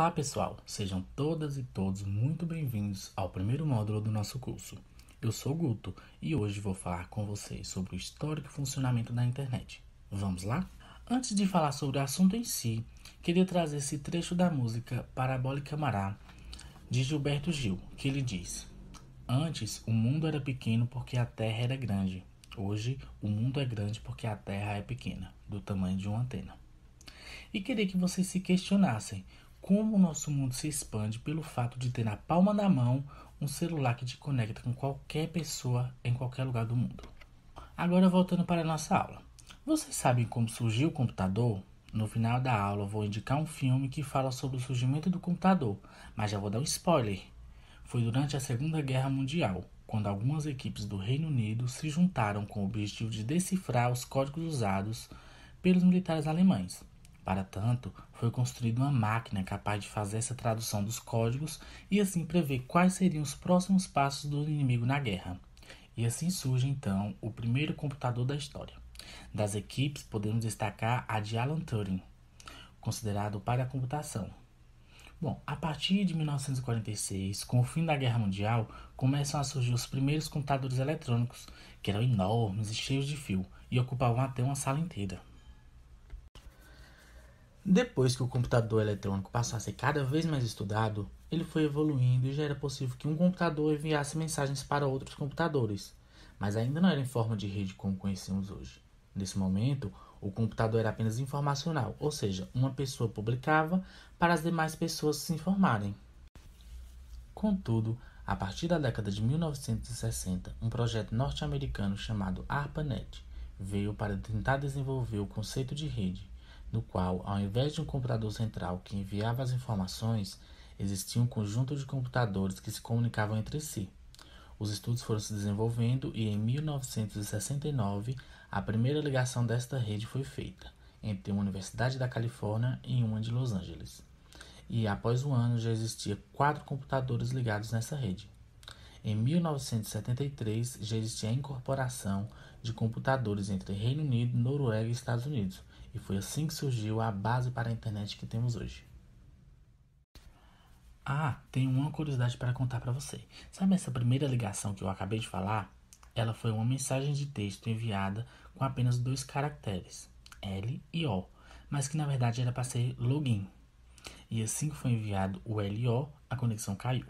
Olá pessoal, sejam todas e todos muito bem-vindos ao primeiro módulo do nosso curso. Eu sou Guto e hoje vou falar com vocês sobre o histórico funcionamento da internet. Vamos lá? Antes de falar sobre o assunto em si, queria trazer esse trecho da música Parabólica Mará de Gilberto Gil, que ele diz: Antes o mundo era pequeno porque a terra era grande. Hoje o mundo é grande porque a terra é pequena, do tamanho de uma antena. E queria que vocês se questionassem como o nosso mundo se expande pelo fato de ter na palma da mão um celular que te conecta com qualquer pessoa em qualquer lugar do mundo. Agora voltando para a nossa aula. Vocês sabem como surgiu o computador? No final da aula vou indicar um filme que fala sobre o surgimento do computador, mas já vou dar um spoiler. Foi durante a Segunda Guerra Mundial, quando algumas equipes do Reino Unido se juntaram com o objetivo de decifrar os códigos usados pelos militares alemães. Para tanto, foi construída uma máquina capaz de fazer essa tradução dos códigos e assim prever quais seriam os próximos passos do inimigo na guerra. E assim surge então o primeiro computador da história. Das equipes, podemos destacar a de Alan Turing, considerado o pai da computação. Bom, a partir de 1946, com o fim da Guerra Mundial, começam a surgir os primeiros computadores eletrônicos, que eram enormes e cheios de fio, e ocupavam até uma sala inteira. Depois que o computador eletrônico passasse a ser cada vez mais estudado, ele foi evoluindo e já era possível que um computador enviasse mensagens para outros computadores, mas ainda não era em forma de rede como conhecemos hoje. Nesse momento, o computador era apenas informacional, ou seja, uma pessoa publicava para as demais pessoas se informarem. Contudo, a partir da década de 1960, um projeto norte-americano chamado ARPANET veio para tentar desenvolver o conceito de rede no qual, ao invés de um computador central que enviava as informações, existia um conjunto de computadores que se comunicavam entre si. Os estudos foram se desenvolvendo e, em 1969, a primeira ligação desta rede foi feita entre uma universidade da Califórnia e uma de Los Angeles. E após um ano já existia quatro computadores ligados nessa rede. Em 1973 já existia a incorporação de computadores entre Reino Unido, Noruega e Estados Unidos, e foi assim que surgiu a base para a internet que temos hoje. Ah, tenho uma curiosidade para contar para você. Sabe essa primeira ligação que eu acabei de falar? Ela foi uma mensagem de texto enviada com apenas dois caracteres, L e O, mas que na verdade era para ser login. E assim que foi enviado o LO, a conexão caiu.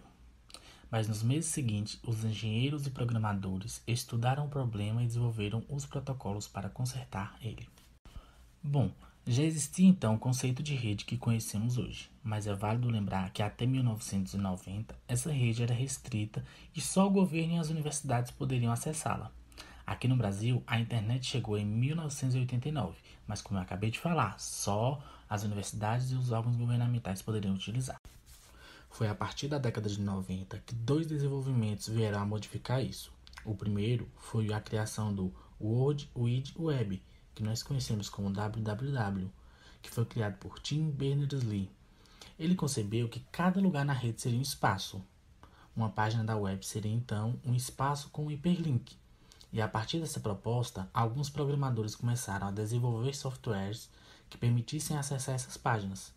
Mas nos meses seguintes, os engenheiros e programadores estudaram o problema e desenvolveram os protocolos para consertar ele. Bom, já existia então o conceito de rede que conhecemos hoje, mas é válido lembrar que até 1990 essa rede era restrita e só o governo e as universidades poderiam acessá-la. Aqui no Brasil, a internet chegou em 1989, mas como eu acabei de falar, só as universidades e os órgãos governamentais poderiam utilizar. Foi a partir da década de 90 que dois desenvolvimentos vieram a modificar isso. O primeiro foi a criação do World Wide Web, que nós conhecemos como WWW, que foi criado por Tim Berners-Lee. Ele concebeu que cada lugar na rede seria um espaço. Uma página da web seria então um espaço com um hiperlink. E a partir dessa proposta, alguns programadores começaram a desenvolver softwares que permitissem acessar essas páginas.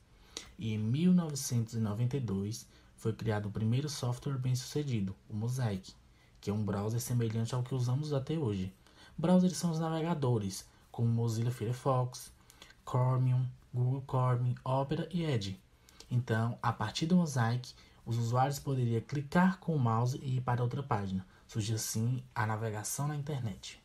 E em 1992 foi criado o primeiro software bem-sucedido, o Mosaic, que é um browser semelhante ao que usamos até hoje. Browsers são os navegadores, como Mozilla Firefox, Chromium, Google Chrome, Opera e Edge. Então, a partir do Mosaic, os usuários poderiam clicar com o mouse e ir para outra página, Surge assim a navegação na internet.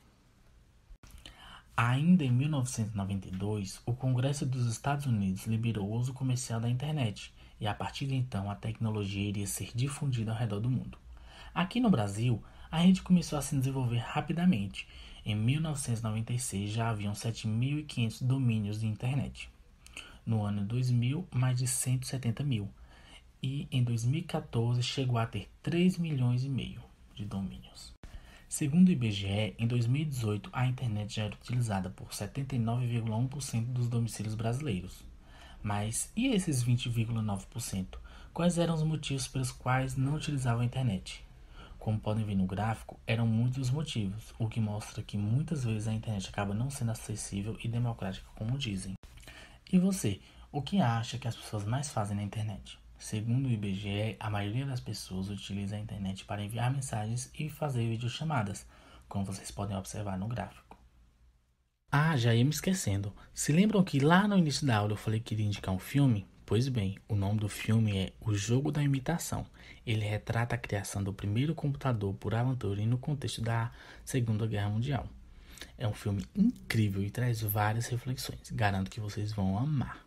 Ainda em 1992, o Congresso dos Estados Unidos liberou o uso comercial da internet, e a partir de então a tecnologia iria ser difundida ao redor do mundo. Aqui no Brasil, a rede começou a se desenvolver rapidamente em 1996 já haviam 7.500 domínios de internet. No ano 2000, mais de 170 mil. E em 2014 chegou a ter 3 milhões e meio de domínios. Segundo o IBGE, em 2018 a internet já era utilizada por 79,1% dos domicílios brasileiros. Mas e esses 20,9%? Quais eram os motivos pelos quais não utilizavam a internet? Como podem ver no gráfico, eram muitos os motivos, o que mostra que muitas vezes a internet acaba não sendo acessível e democrática como dizem. E você, o que acha que as pessoas mais fazem na internet? Segundo o IBGE, a maioria das pessoas utiliza a internet para enviar mensagens e fazer videochamadas, como vocês podem observar no gráfico. Ah, já ia me esquecendo. Se lembram que lá no início da aula eu falei que iria indicar um filme? Pois bem, o nome do filme é O Jogo da Imitação. Ele retrata a criação do primeiro computador por Alan Turing no contexto da Segunda Guerra Mundial. É um filme incrível e traz várias reflexões. Garanto que vocês vão amar.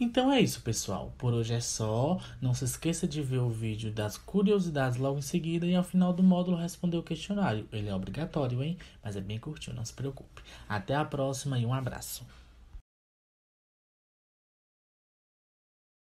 Então é isso, pessoal. Por hoje é só. Não se esqueça de ver o vídeo das curiosidades logo em seguida e ao final do módulo responder o questionário. Ele é obrigatório, hein? Mas é bem curtinho, não se preocupe. Até a próxima e um abraço.